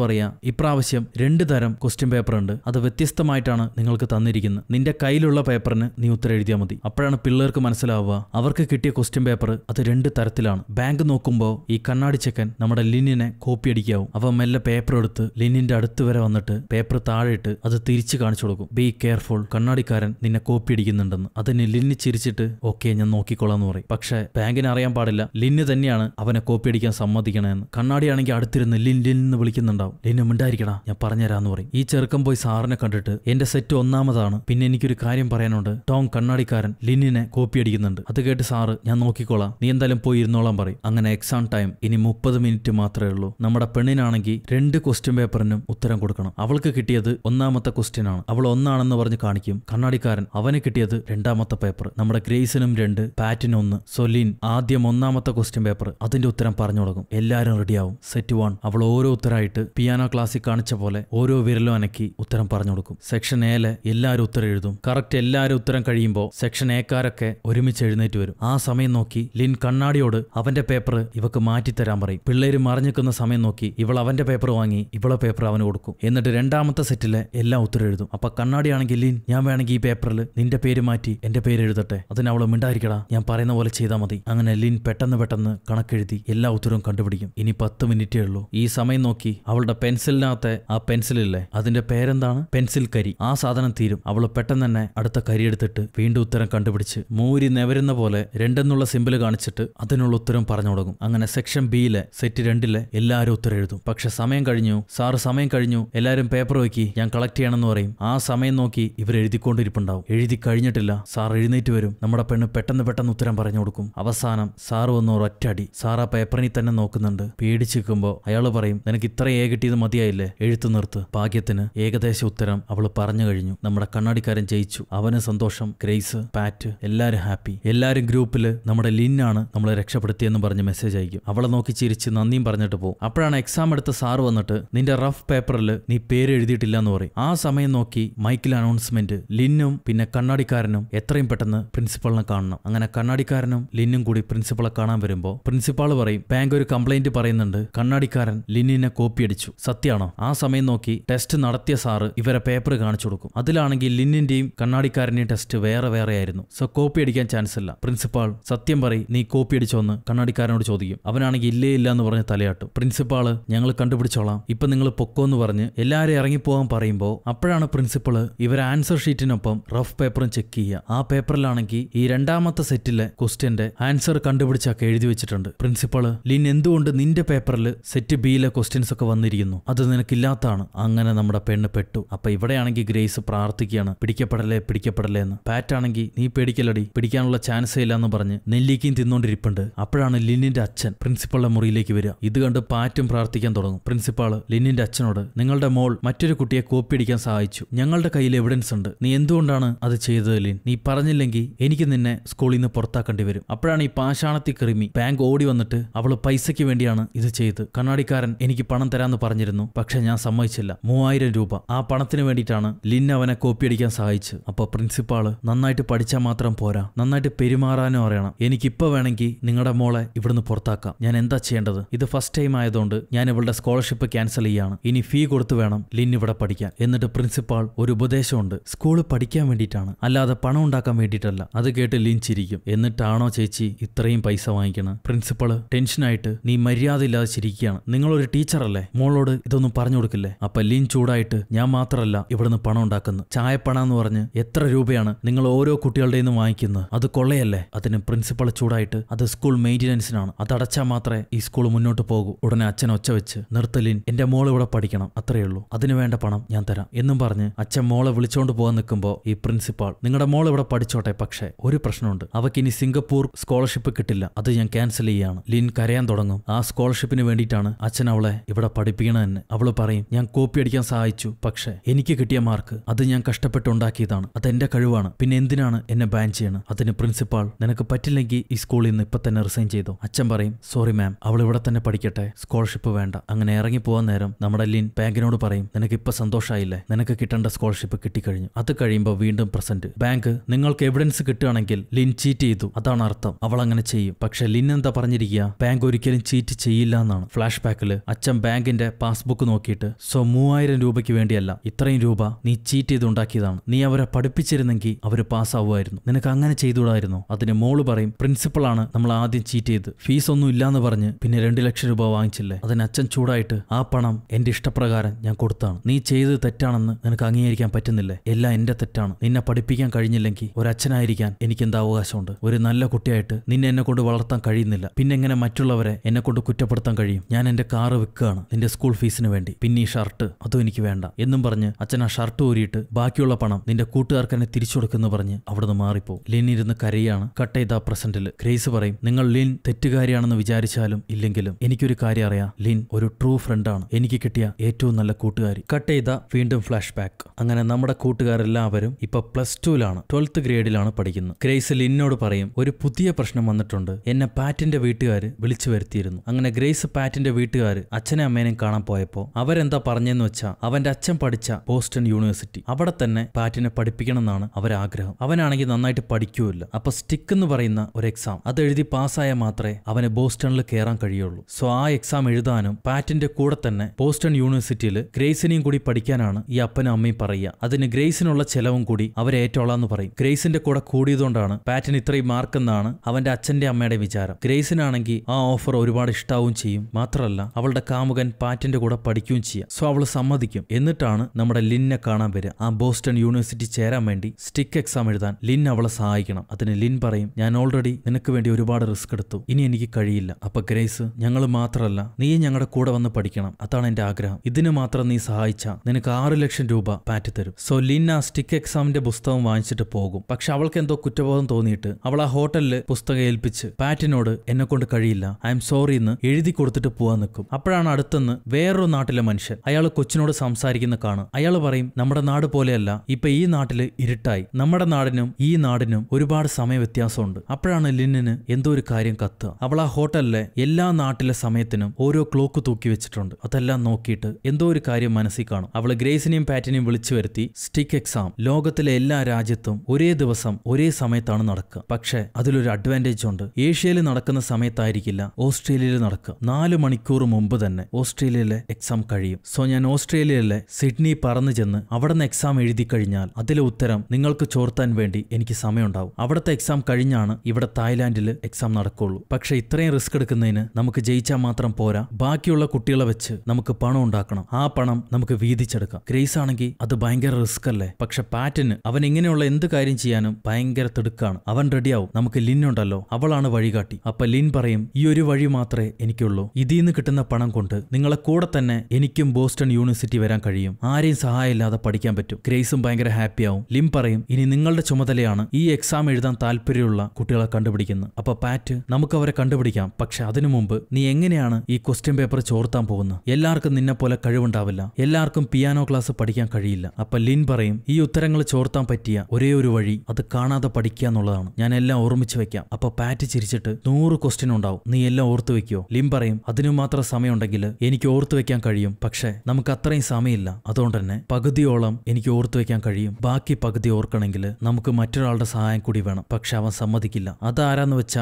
പറയാ ഇപ്രാവശ്യം രണ്ട് തരം ക്വസ്റ്റ്യൻ പേപ്പർ ഉണ്ട് അത് വ്യത്യസ്തമായിട്ടാണ് നിങ്ങൾക്ക് തന്നിരിക്കുന്നത് നിന്റെ കയ്യിലുള്ള പേപ്പറിന് നീ ഉത്തരം എഴുതിയാൽ മതി അപ്പോഴാണ് പിള്ളേർക്ക് മനസ്സിലാവുക അവർക്ക് കിട്ടിയ ക്വസ്റ്റ്യൻ പേപ്പർ അത് രണ്ട് തരത്തിലാണ് ബാങ്ക് നോക്കുമ്പോൾ ഈ കണ്ണാടി ചെക്കൻ നമ്മുടെ ലിന്നിനെ കോപ്പി അടിക്കാവും അവ മെല്ലെ പേപ്പർ എടുത്ത് ലിന്നിന്റെ അടുത്ത് വരെ വന്നിട്ട് മുകളിലോട്ടിട്ട് പേപ്പർ താഴെയിട്ട് അത് തിരിച്ചു കാണിച്ചു കൊടുക്കും ബി കെയർഫുൾ കണ്ണാടിക്കാരൻ നിന്നെ കോപ്പി അടിക്കുന്നുണ്ടെന്ന് അതിന് ലിന്ന് ചിരിച്ചിട്ട് ഓക്കെ ഞാൻ നോക്കിക്കോളാം എന്ന് പറയും പക്ഷേ ബാങ്കിന് അറിയാൻ പാടില്ല ലിന്ന് തന്നെയാണ് അവനെ കോപ്പി അടിക്കാൻ സമ്മതിക്കണമെന്ന് കണ്ണാടിയാണെങ്കിൽ അടുത്തിരുന്ന് ലിൻ ലിൻ എന്ന് വിളിക്കുന്നുണ്ടാവും ലിന്ന് മിണ്ടായിരിക്കണ ഞാൻ പറഞ്ഞുതരാന്ന് പറയും ഈ ചെറുക്കം പോയി സാറിനെ കണ്ടിട്ട് എന്റെ സെറ്റ് ഒന്നാമതാണ് പിന്നെ എനിക്കൊരു കാര്യം പറയാനുണ്ട് ടോം കണ്ണാടിക്കാരൻ ലിന്നിനെ കോപ്പി അടിക്കുന്നുണ്ട് അത് കേട്ട് സാറ് ഞാൻ നോക്കിക്കോളാം നീ എന്തായാലും പോയി ഇരുന്നോളാം പറയും അങ്ങനെ എക്സാം ടൈം ഇനി മുപ്പത് മിനിറ്റ് മാത്രമേ ഉള്ളൂ നമ്മുടെ പെണ്ണിനാണെങ്കിൽ രണ്ട് ക്വസ്റ്റ്യൻ പേപ്പറിനും ഉത്തരം കൊടുക്കണം അവൾക്ക് കിട്ടിയത് ഒന്നാമത്തെ ക്വസ്റ്റ്യൻ ആണ് അവൾ ഒന്നാണെന്ന് പറഞ്ഞ് കാണിക്കും കണ്ണാടിക്കാരൻ അവന് കിട്ടിയത് രണ്ടാമത്തെ പേപ്പർ നമ്മുടെ ഗ്രേസിനും രണ്ട് പാറ്റിന് ഒന്ന് സൊലിൻ ആദ്യം ഒന്നാമത്തെ ക്വസ്റ്റ്യൻ പേപ്പർ അതിന്റെ ഉത്തരം പറഞ്ഞു തുടങ്ങും എല്ലാവരും റെഡിയാവും സെറ്റ് വൺ അവൾ ഓരോ ഉത്തരമായിട്ട് പിയാനോ ക്ലാസ്സിൽ കാണിച്ച പോലെ ഓരോ വിരലും അനക്കി ഉത്തരം പറഞ്ഞു കൊടുക്കും സെക്ഷൻ എയില് എല്ലാവരും ഉത്തരം എഴുതും കറക്റ്റ് എല്ലാവരും ഉത്തരം കഴിയുമ്പോൾ സെക്ഷൻ എക്കാരൊക്കെ ഒരുമിച്ച് എഴുന്നേറ്റ് വരും ആ സമയം നോക്കി ലിൻ കണ്ണാടിയോട് അവന്റെ പേപ്പർ ഇവക്ക് മാറ്റിത്തരാൻ പറയും പിള്ളേര് മറിഞ്ഞിക്കുന്ന സമയം നോക്കി ഇവൾ അവന്റെ പേപ്പർ വാങ്ങി ഇവളെ പേപ്പർ അവന് കൊടുക്കും എന്നിട്ട് എന്നിട്ട് രണ്ടാമത്തെ സെറ്റിലെ എല്ലാ ഉത്തരം എഴുതും അപ്പൊ കണ്ണാടിയാണെങ്കിൽ ലീൻ ഞാൻ വേണമെങ്കിൽ ഈ പേപ്പറിൽ നിന്റെ പേര് മാറ്റി എന്റെ പേര് എഴുതട്ടെ അതിന് അവൾ മിണ്ടായിരിക്കടാ ഞാൻ പറയുന്ന പോലെ ചെയ്താൽ മതി അങ്ങനെ ലീൻ പെട്ടെന്ന് പെട്ടെന്ന് കണക്കെഴുതി എല്ലാ ഉത്തരവും കണ്ടുപിടിക്കും ഇനി പത്ത് മിനിറ്റേ ഉള്ളൂ ഈ സമയം നോക്കി അവളുടെ പെൻസിലിനകത്തെ ആ പെൻസിലില്ലേ അതിന്റെ പേരെന്താണ് പെൻസിൽ കരി ആ സാധനം തീരും അവൾ പെട്ടെന്ന് തന്നെ അടുത്ത കരി എടുത്തിട്ട് വീണ്ടും ഉത്തരം കണ്ടുപിടിച്ച് മൂരി നെവരുന്ന പോലെ രണ്ടെന്നുള്ള സിമ്പിൾ കാണിച്ചിട്ട് അതിനുള്ള ഉത്തരം പറഞ്ഞു തുടങ്ങും അങ്ങനെ സെക്ഷൻ ബിയിലെ സെറ്റ് രണ്ടിലെ എല്ലാവരും ഉത്തരം എഴുതും പക്ഷെ സമയം കഴിഞ്ഞു സാറ് സമയം കഴിഞ്ഞു എല്ലാവരും എല്ലാവരും പേപ്പർ വെക്കി ഞാൻ കളക്ട് ചെയ്യണമെന്ന് പറയും ആ സമയം നോക്കി ഇവർ എഴുതിക്കൊണ്ടിരിപ്പുണ്ടാവും എഴുതി കഴിഞ്ഞിട്ടില്ല സാർ എഴുന്നേറ്റ് വരും നമ്മുടെ പെണ്ണ് പെട്ടെന്ന് പെട്ടെന്ന് ഉത്തരം പറഞ്ഞു കൊടുക്കും അവസാനം സാർ വന്ന് ഒരൊറ്റടി സാർ ആ പേപ്പറിനെ തന്നെ നോക്കുന്നുണ്ട് പേടിച്ച് നിൽക്കുമ്പോൾ അയാൾ പറയും നിനക്ക് ഇത്ര എ കിട്ടിയത് മതിയായില്ലേ എഴുത്ത് നിർത്ത് ഭാഗ്യത്തിന് ഏകദേശ ഉത്തരം അവൾ പറഞ്ഞു കഴിഞ്ഞു നമ്മുടെ കണ്ണാടിക്കാരൻ ജയിച്ചു അവന് സന്തോഷം ഗ്രേസ് പാറ്റ് എല്ലാവരും ഹാപ്പി എല്ലാവരും ഗ്രൂപ്പിൽ നമ്മുടെ ലിന്നാണ് നമ്മളെ രക്ഷപ്പെടുത്തിയെന്ന് പറഞ്ഞ് മെസ്സേജ് അയക്കും അവളെ നോക്കി ചിരിച്ച് നന്ദിയും പറഞ്ഞിട്ട് പോകും അപ്പോഴാണ് എക്സാം എടുത്ത സാർ വന്നിട്ട് നിന്റെ റഫ് പേപ്പറിൽ നീ നീ പേര് എഴുതിയിട്ടില്ല എന്ന് പറയും ആ സമയം നോക്കി മൈക്കിൽ അനൗൺസ്മെന്റ് ലിന്നും പിന്നെ കണ്ണാടിക്കാരനും എത്രയും പെട്ടെന്ന് പ്രിൻസിപ്പളിനെ കാണണം അങ്ങനെ കണ്ണാടിക്കാരനും ലിന്നും കൂടി പ്രിൻസിപ്പളെ കാണാൻ വരുമ്പോൾ പ്രിൻസിപ്പാൾ പറയും ബാങ്ക് ഒരു കംപ്ലൈന്റ് പറയുന്നുണ്ട് കണ്ണാടിക്കാരൻ ലിന്നിനെ കോപ്പി അടിച്ചു സത്യാണോ ആ സമയം നോക്കി ടെസ്റ്റ് നടത്തിയ സാറ് ഇവരെ പേപ്പർ കാണിച്ചു കൊടുക്കും അതിലാണെങ്കിൽ ലിന്നിന്റെയും കണ്ണാടിക്കാരന്റെയും ടെസ്റ്റ് വേറെ വേറെ ആയിരുന്നു സോ കോപ്പി അടിക്കാൻ ചാൻസ് ഇല്ല പ്രിൻസിപ്പാൾ സത്യം പറയും നീ കോപ്പി അടിച്ചോന്ന് കണ്ണാടിക്കാരനോട് ചോദിക്കും അവനാണെങ്കിൽ ഇല്ലേ ഇല്ല എന്ന് പറഞ്ഞ് തലയാട്ടും പ്രിൻസിപ്പാള് ഞങ്ങൾ കണ്ടുപിടിച്ചോളാം ഇപ്പൊ നിങ്ങൾ പൊക്കോ എന്ന് പറഞ്ഞ് എല്ലാവരും ഇറങ്ങിപ്പോകാൻ പറയുമ്പോൾ അപ്പോഴാണ് പ്രിൻസിപ്പൾ ഇവർ ആൻസർ ഷീറ്റിനൊപ്പം റഫ് പേപ്പറും ചെക്ക് ചെയ്യുക ആ പേപ്പറിലാണെങ്കിൽ ഈ രണ്ടാമത്തെ സെറ്റിലെ ക്വസ്റ്റ്യന്റെ ആൻസർ കണ്ടുപിടിച്ചൊക്കെ എഴുതി വെച്ചിട്ടുണ്ട് പ്രിൻസിപ്പൾ ലിൻ എന്തുകൊണ്ട് നിന്റെ പേപ്പറിൽ സെറ്റ് ബിയിലെ ക്വസ്റ്റ്യൻസ് ഒക്കെ വന്നിരിക്കുന്നു അത് നിനക്കില്ലാത്താണ് അങ്ങനെ നമ്മുടെ പെണ്ണ് പെട്ടു അപ്പൊ ഇവിടെയാണെങ്കിൽ ഗ്രേസ് പ്രാർത്ഥിക്കുകയാണ് പിടിക്കപ്പെടലേ പിടിക്കപ്പെടലേ എന്ന് പാറ്റ് ആണെങ്കിൽ നീ പേടിക്കലടി പിടിക്കാനുള്ള ചാൻസേ ഇല്ല എന്ന് പറഞ്ഞ് നെല്ലിക്കയും തിന്നുകൊണ്ടിരിപ്പുണ്ട് അപ്പോഴാണ് ലിന്നിന്റെ അച്ഛൻ പ്രിൻസിപ്പളുടെ മുറിയിലേക്ക് വരിക ഇത് കണ്ട് പാറ്റും പ്രാർത്ഥിക്കാൻ തുടങ്ങും പ്രിൻസിപ്പാള് ലിന്നിന്റെ അച്ഛനോട് നിങ്ങളുടെ മോൾ മറ്റൊരു കുട്ടിയെ കോപ്പിയടിക്കാൻ സഹായിച്ചു ഞങ്ങളുടെ കയ്യിൽ എവിഡൻസ് ഉണ്ട് നീ എന്തുകൊണ്ടാണ് അത് ചെയ്തത് ലിൻ നീ പറഞ്ഞില്ലെങ്കിൽ എനിക്ക് നിന്നെ സ്കൂളിൽ നിന്ന് പുറത്താക്കേണ്ടി വരും അപ്പോഴാണ് ഈ പാഷാണത്തി കൃമി ബാങ്ക് ഓടി വന്നിട്ട് അവൾ പൈസയ്ക്ക് വേണ്ടിയാണ് ഇത് ചെയ്ത് കണ്ണാടിക്കാരൻ എനിക്ക് പണം തരാമെന്ന് പറഞ്ഞിരുന്നു പക്ഷെ ഞാൻ സമ്മതിച്ചില്ല മൂവായിരം രൂപ ആ പണത്തിന് വേണ്ടിയിട്ടാണ് ലിൻ അവനെ കോപ്പിയടിക്കാൻ സഹായിച്ചത് അപ്പോൾ പ്രിൻസിപ്പാള് നന്നായിട്ട് പഠിച്ചാൽ മാത്രം പോരാ നന്നായിട്ട് പെരുമാറാനും അറിയണം എനിക്കിപ്പോൾ വേണമെങ്കിൽ നിങ്ങളുടെ മോളെ ഇവിടുന്ന് പുറത്താക്കാം ഞാൻ എന്താ ചെയ്യേണ്ടത് ഇത് ഫസ്റ്റ് ടൈം ആയതുകൊണ്ട് ഞാൻ ഇവളുടെ സ്കോളർഷിപ്പ് ക്യാൻസൽ ചെയ്യാണ് ഇനി ഫീ കൊടുത്ത് വേണം വേണം ലിൻ ഇവിടെ പഠിക്കാൻ എന്നിട്ട് പ്രിൻസിപ്പാൾ ഒരു ഉപദേശമുണ്ട് സ്കൂൾ പഠിക്കാൻ വേണ്ടിയിട്ടാണ് അല്ലാതെ പണം ഉണ്ടാക്കാൻ വേണ്ടിയിട്ടല്ല അത് കേട്ട് ലിൻ ചിരിക്കും എന്നിട്ടാണോ ചേച്ചി ഇത്രയും പൈസ വാങ്ങിക്കണം പ്രിൻസിപ്പള് ടെൻഷനായിട്ട് നീ മര്യാദയില്ലാതെ ചിരിക്കുകയാണ് നിങ്ങളൊരു ടീച്ചറല്ലേ മോളോട് ഇതൊന്നും പറഞ്ഞു കൊടുക്കില്ലേ അപ്പൊ ലിൻ ചൂടായിട്ട് ഞാൻ മാത്രമല്ല ഇവിടുന്ന് പണം ഉണ്ടാക്കുന്നു ചായപ്പണ എന്ന് പറഞ്ഞ് എത്ര രൂപയാണ് നിങ്ങൾ ഓരോ കുട്ടികളുടെ വാങ്ങിക്കുന്നത് അത് കൊള്ളയല്ലേ അതിന് പ്രിൻസിപ്പൾ ചൂടായിട്ട് അത് സ്കൂൾ മെയിൻ്റനൻസിനാണ് അത് അടച്ചാൽ മാത്രമേ ഈ സ്കൂൾ മുന്നോട്ട് പോകൂ ഉടനെ അച്ഛൻ ഒച്ച വെച്ച് നിർത്തലിൻ എന്റെ മോൾ ഇവിടെ പഠിക്കണം അത്രയേ ഉള്ളൂ തരുള്ളൂ അതിനുവേണ്ട പണം ഞാൻ തരാം എന്നും പറഞ്ഞ് അച്ഛൻ മോളെ വിളിച്ചോണ്ട് പോകാൻ നിൽക്കുമ്പോൾ ഈ പ്രിൻസിപ്പാൾ നിങ്ങളുടെ മോൾ ഇവിടെ പഠിച്ചോട്ടെ പക്ഷേ ഒരു പ്രശ്നമുണ്ട് അവക്കിനി സിംഗപ്പൂർ സ്കോളർഷിപ്പ് കിട്ടില്ല അത് ഞാൻ ക്യാൻസൽ ചെയ്യാണ് ലിൻ കരയാൻ തുടങ്ങും ആ സ്കോളർഷിപ്പിന് വേണ്ടിയിട്ടാണ് അച്ഛൻ അവളെ ഇവിടെ പഠിപ്പിക്കണം അവൾ പറയും ഞാൻ കോപ്പി അടിക്കാൻ സഹായിച്ചു പക്ഷേ എനിക്ക് കിട്ടിയ മാർക്ക് അത് ഞാൻ കഷ്ടപ്പെട്ടുണ്ടാക്കിയതാണ് എന്റെ കഴിവാണ് പിന്നെ എന്തിനാണ് എന്നെ ബാൻ ചെയ്യണം അതിന് പ്രിൻസിപ്പാൾ നിനക്ക് പറ്റില്ലെങ്കിൽ ഈ സ്കൂളിൽ നിന്ന് ഇപ്പൊ തന്നെ റിസൈൻ ചെയ്തു അച്ഛൻ പറയും സോറി മാം അവൾ ഇവിടെ തന്നെ പഠിക്കട്ടെ സ്കോളർഷിപ്പ് വേണ്ട അങ്ങനെ ഇറങ്ങി പോകാൻ നേരം നമ്മുടെ ലിൻ ബാങ്കിനോട് പറയും നിനക്ക് ഇപ്പൊ സന്തോഷമായില്ലേ നിനക്ക് കിട്ടേണ്ട സ്കോളർഷിപ്പ് കിട്ടിക്കഴിഞ്ഞു അത് കഴിയുമ്പോൾ വീണ്ടും പ്രസന്റ് ബാങ്ക് നിങ്ങൾക്ക് എവിഡൻസ് കിട്ടുകയാണെങ്കിൽ ലിൻ ചീറ്റ് ചെയ്തു അതാണ് അർത്ഥം അവൾ അങ്ങനെ ചെയ്യും പക്ഷെ ലിൻ എന്താ പറഞ്ഞിരിക്കുക ബാങ്ക് ഒരിക്കലും ചീറ്റ് ചെയ്യില്ല എന്നാണ് ഫ്ലാഷ് ബാക്കിൽ അച്ഛൻ ബാങ്കിന്റെ പാസ്ബുക്ക് നോക്കിയിട്ട് സോ മൂവായിരം രൂപയ്ക്ക് വേണ്ടിയല്ല ഇത്രയും രൂപ നീ ചീറ്റ് ചെയ്ത് ഉണ്ടാക്കിയതാണ് നീ അവരെ പഠിപ്പിച്ചിരുന്നെങ്കിൽ അവർ പാസ്സാവുമായിരുന്നു നിനക്ക് അങ്ങനെ ചെയ്തുകൂടായിരുന്നു അതിന് മോള് പറയും പ്രിൻസിപ്പളാണ് നമ്മൾ ആദ്യം ചീറ്റ് ചെയ്ത് ഫീസ് ഒന്നും ഇല്ലാന്ന് പറഞ്ഞ് പിന്നെ രണ്ട് ലക്ഷം രൂപ വാങ്ങിച്ചില്ലേ അതിന് അച്ഛൻ ചൂടായിട്ട് ആ പണം എന്റെ ഇഷ്ടപ്രകാരം ഞാൻ കൊടുത്താണ് നീ ചെയ്തത് തെറ്റാണെന്ന് നിനക്ക് അംഗീകരിക്കാൻ പറ്റുന്നില്ലേ എല്ലാം എന്റെ തെറ്റാണ് നിന്നെ പഠിപ്പിക്കാൻ കഴിഞ്ഞില്ലെങ്കിൽ ഒരച്ഛനായിരിക്കാൻ എനിക്ക് എന്താ അവകാശമുണ്ട് ഒരു നല്ല കുട്ടിയായിട്ട് നിന്നെ എന്നെ കൊണ്ട് വളർത്താൻ കഴിയുന്നില്ല പിന്നെ എങ്ങനെ മറ്റുള്ളവരെ എന്നെ കൊണ്ട് കുറ്റപ്പെടുത്താൻ കഴിയും ഞാൻ എന്റെ കാറ് വിൽക്കുകയാണ് നിന്റെ സ്കൂൾ ഫീസിന് വേണ്ടി പിന്നെ ഈ ഷർട്ട് അതും എനിക്ക് വേണ്ട എന്നും പറഞ്ഞ് അച്ഛൻ ആ ഷർട്ട് ഊരിയിട്ട് ബാക്കിയുള്ള പണം നിന്റെ കൂട്ടുകാർക്ക് എന്നെ തിരിച്ചു കൊടുക്കുന്നു പറഞ്ഞ് അവിടുന്ന് മാറിപ്പോ ലിൻ ഇരുന്ന് കരയാണ് കട്ട് ചെയ്ത പ്രസന്റിൽ ഗ്രേസ് പറയും നിങ്ങൾ ലിൻ തെറ്റുകാരിയാണെന്ന് വിചാരിച്ചാലും ഇല്ലെങ്കിലും എനിക്കൊരു കാര്യം അറിയാം ലിൻ ഒരു ട്രൂ ഫ്രണ്ടാണ് എനിക്ക് കിട്ടിയ ഏറ്റവും നല്ല കൂട്ടുകാരി കട്ട് ചെയ്ത വീണ്ടും ഫ്ലാഷ് ബാക്ക് അങ്ങനെ നമ്മുടെ കൂട്ടുകാരെല്ലാവരും ഇപ്പൊ പ്ലസ് ടുവിലാണ് ട്വൽത്ത് ഗ്രേഡിലാണ് പഠിക്കുന്നത് ഗ്രേസ് ലിന്നോട് പറയും ഒരു പുതിയ പ്രശ്നം വന്നിട്ടുണ്ട് എന്നെ പാറ്റിന്റെ വീട്ടുകാർ വിളിച്ചു വരുത്തിയിരുന്നു അങ്ങനെ ഗ്രേസ് പാറ്റിന്റെ വീട്ടുകാർ അച്ഛനെ അമ്മേനെയും കാണാൻ പോയപ്പോൾ അവരെന്താ പറഞ്ഞെന്ന് വെച്ചാൽ അവന്റെ അച്ഛൻ പഠിച്ച ബോസ്റ്റൺ യൂണിവേഴ്സിറ്റി അവിടെ തന്നെ പാറ്റിനെ പഠിപ്പിക്കണമെന്നാണ് അവരാഗ്രഹം അവനാണെങ്കിൽ നന്നായിട്ട് പഠിക്കൂല്ല അപ്പൊ സ്റ്റിക്ക് എന്ന് പറയുന്ന ഒരു എക്സാം അത് എഴുതി പാസ്സായാൽ മാത്രമേ അവന് ബോസ്റ്റണിൽ കയറാൻ കഴിയുള്ളൂ സോ ആ എക്സാം എഴുതാനും പാറ്റിന്റെ കൂടെ തന്നെ ബോസ്റ്റൺ യൂണിവേഴ്സിറ്റിയിൽ ഗ്രേസിനെയും കൂടി പഠിക്കാനാണ് ഈ അപ്പനും അമ്മയും പറയുക അതിന് ഗ്രേസിനുള്ള ചെലവും കൂടി അവരേറ്റോളാന്ന് പറയും ഗ്രേസിന്റെ കൂടെ കൂടിയതുകൊണ്ടാണ് പാറ്റിന് ഇത്രയും മാർക്കെന്നാണ് അവന്റെ അച്ഛന്റെ അമ്മയുടെ വിചാരം ഗ്രേസിനാണെങ്കിൽ ആ ഓഫർ ഒരുപാട് ഇഷ്ടാവും ചെയ്യും മാത്രമല്ല അവളുടെ കാമുകൻ പാറ്റിന്റെ കൂടെ പഠിക്കുകയും ചെയ്യാം സോ അവള് സമ്മതിക്കും എന്നിട്ടാണ് നമ്മുടെ ലിന്നെ കാണാൻ വരിക ആ ബോസ്റ്റൺ യൂണിവേഴ്സിറ്റി ചേരാൻ വേണ്ടി സ്റ്റിക്ക് എക്സാം എഴുതാൻ ലിൻ അവളെ സഹായിക്കണം അതിന് ലിൻ പറയും ഞാൻ ഓൾറെഡി നിനക്ക് വേണ്ടി ഒരുപാട് റിസ്ക് എടുത്തു ഇനി എനിക്ക് കഴിയില്ല അപ്പൊ ഗ്രേസ് ഞങ്ങൾ മാത്രമല്ല നീ ഞങ്ങളുടെ കൂടെ വന്ന് പഠിക്കണം അതാണ് എന്റെ ആഗ്രഹം ഇതിന് മാത്രം മാത്രം നീ സഹായിച്ച നിനക്ക് ആറ് ലക്ഷം രൂപ പാറ്റ് തരും സോ ലിന്ന സ്റ്റിക്ക് എക്സാമിന്റെ പുസ്തകം വാങ്ങിച്ചിട്ട് പോകും പക്ഷെ അവൾക്ക് എന്തോ കുറ്റബോധം തോന്നിയിട്ട് അവൾ ആ ഹോട്ടലിൽ പുസ്തകം ഏൽപ്പിച്ച് പാറ്റിനോട് എന്നെ കൊണ്ട് കഴിയില്ല ഐ എം സോറി എന്ന് എഴുതി കൊടുത്തിട്ട് പോവാൻ നിൽക്കും അപ്പോഴാണ് അടുത്തുനിന്ന് വേറൊരു നാട്ടിലെ മനുഷ്യൻ അയാൾ കൊച്ചിനോട് സംസാരിക്കുന്ന കാണും അയാൾ പറയും നമ്മുടെ നാട് പോലെയല്ല ഇപ്പൊ ഈ നാട്ടിൽ ഇരുട്ടായി നമ്മുടെ നാടിനും ഈ നാടിനും ഒരുപാട് സമയ വ്യത്യാസമുണ്ട് അപ്പോഴാണ് ലിന്നിന് എന്തോ ഒരു കാര്യം കത്തുക അവൾ ആ ഹോട്ടലിലെ എല്ലാ നാട്ടിലെ സമയത്തിനും ഓരോ ക്ലോക്ക് തൂക്കി വെച്ചിട്ടുണ്ട് അതെല്ലാം നോക്കിയിട്ട് എന്തോ ഒരു കാര്യം മനസ്സിൽ കാണും അവൾ ഗ്രേസിനെയും പാറ്റിനെയും വിളിച്ചു വരുത്തി സ്റ്റിക്ക് എക്സാം ലോകത്തിലെ എല്ലാ രാജ്യത്തും ഒരേ ദിവസം ഒരേ സമയത്താണ് നടക്കുക പക്ഷേ അതിലൊരു അഡ്വാൻറ്റേജ് ഉണ്ട് ഏഷ്യയിൽ നടക്കുന്ന സമയത്തായിരിക്കില്ല ഓസ്ട്രേലിയയിൽ നടക്കുക നാല് മണിക്കൂർ മുമ്പ് തന്നെ ഓസ്ട്രേലിയയിലെ എക്സാം കഴിയും സോ ഞാൻ ഓസ്ട്രേലിയയിലെ സിഡ്നി പറന്നു ചെന്ന് നിന്ന് എക്സാം എഴുതി കഴിഞ്ഞാൽ അതിലെ ഉത്തരം നിങ്ങൾക്ക് ചോർത്താൻ വേണ്ടി എനിക്ക് സമയമുണ്ടാവും അവിടുത്തെ എക്സാം കഴിഞ്ഞാണ് ഇവിടെ തായ്ലാന്റിൽ എക്സാം നടക്കുള്ളൂ പക്ഷെ ഇത്രയും റിസ്ക് എടുക്കുന്നതിന് നമുക്ക് ജയിച്ചാൽ മാത്രം പോരാ ബാക്കിയുള്ള കുട്ടികളെ വെച്ച് നമുക്ക് പണം ഉണ്ടാക്കണം ആ പണം നമുക്ക് വീതിച്ചെടുക്കാം ഗ്രേസ് ആണെങ്കിൽ അത് ഭയങ്കര റിസ്ക് അല്ലേ പക്ഷെ പാറ്റിന് അവൻ ഇങ്ങനെയുള്ള എന്ത് കാര്യം ചെയ്യാനും ഭയങ്കര തിടുക്കാണ് അവൻ റെഡിയാവും നമുക്ക് ലിൻ ഉണ്ടല്ലോ അവളാണ് വഴികാട്ടി അപ്പൊ ലിൻ പറയും ഈ ഒരു വഴി മാത്രമേ എനിക്കുള്ളൂ ഇതിൽ നിന്ന് കിട്ടുന്ന പണം കൊണ്ട് നിങ്ങളെ കൂടെ തന്നെ എനിക്കും ബോസ്റ്റൺ യൂണിവേഴ്സിറ്റി വരാൻ കഴിയും ആരെയും സഹായമില്ലാതെ പഠിക്കാൻ പറ്റും ഗ്രേസും ഭയങ്കര ഹാപ്പിയാവും ലിൻ പറയും ഇനി നിങ്ങളുടെ ചുമതലയാണ് ഈ എക്സാം എഴുതാൻ താല്പര്യമുള്ള കുട്ടികളെ കണ്ടുപിടിക്കുന്നത് അപ്പൊ പാറ്റ് നമുക്ക് അവരെ കണ്ടുപിടിക്കാം പക്ഷെ അതിനു മുമ്പ് നീ എങ്ങനെയാണ് ഈ ക്വസ്റ്റ്യൻ പേപ്പർ ചോർത്താൻ പോകുന്നത് എല്ലാവർക്കും നിന്നെ പോലെ കഴിവുണ്ടാവും ഉണ്ടാവില്ല എല്ലാവർക്കും പിയാനോ ക്ലാസ് പഠിക്കാൻ കഴിയില്ല അപ്പൊ ലിൻ പറയും ഈ ഉത്തരങ്ങൾ ചോർത്താൻ പറ്റിയ ഒരേ ഒരു വഴി അത് കാണാതെ പഠിക്കുക എന്നുള്ളതാണ് ഞാൻ എല്ലാം ഓർമ്മിച്ച് വെക്കാം അപ്പൊ പാറ്റ് ചിരിച്ചിട്ട് നൂറ് ക്വസ്റ്റ്യൻ ഉണ്ടാവും നീ എല്ലാം ഓർത്തു വെക്കോ ലിൻ പറയും അതിനു മാത്രം സമയമുണ്ടെങ്കിൽ എനിക്ക് ഓർത്തു വെക്കാൻ കഴിയും പക്ഷേ നമുക്ക് അത്രയും സമയമില്ല അതുകൊണ്ട് തന്നെ പകുതിയോളം എനിക്ക് ഓർത്തു വെക്കാൻ കഴിയും ബാക്കി പകുതി ഓർക്കണമെങ്കിൽ നമുക്ക് മറ്റൊരാളുടെ സഹായം കൂടി വേണം പക്ഷെ അവൻ സമ്മതിക്കില്ല അതാരാന്ന് വെച്ചാൽ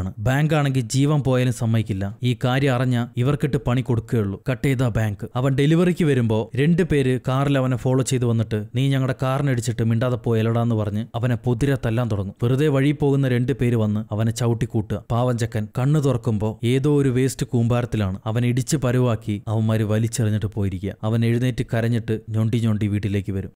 ആണ് ബാങ്ക് ആണെങ്കിൽ ജീവൻ പോയാലും സമ്മതിക്കില്ല ഈ കാര്യം അറിഞ്ഞ ഇവർക്കിട്ട് പണി കൊടുക്കുകയുള്ളൂ കട്ട് ചെയ്ത ബാങ്ക് അവൻ ഡെലിവറി ഡെലിവറിക്ക് വരുമ്പോൾ രണ്ട് പേര് കാറിൽ അവനെ ഫോളോ ചെയ്ത് വന്നിട്ട് നീ ഞങ്ങളുടെ കാറിനടിച്ചിട്ട് മിണ്ടാതെ എന്ന് പറഞ്ഞ് അവനെ പൊതിരെ തല്ലാൻ തുടങ്ങും വെറുതെ വഴി പോകുന്ന രണ്ട് പേര് വന്ന് അവനെ ചവിട്ടിക്കൂട്ടുക പാവഞ്ചക്കൻ കണ്ണു തുറക്കുമ്പോൾ ഏതോ ഒരു വേസ്റ്റ് കൂമ്പാരത്തിലാണ് അവൻ ഇടിച്ച് പരുവാക്കി അവന്മാര് വലിച്ചെറിഞ്ഞിട്ട് പോയിരിക്കുക അവൻ എഴുന്നേറ്റ് കരഞ്ഞിട്ട് ഞൊണ്ടി ഞൊണ്ടി വീട്ടിലേക്ക് വരും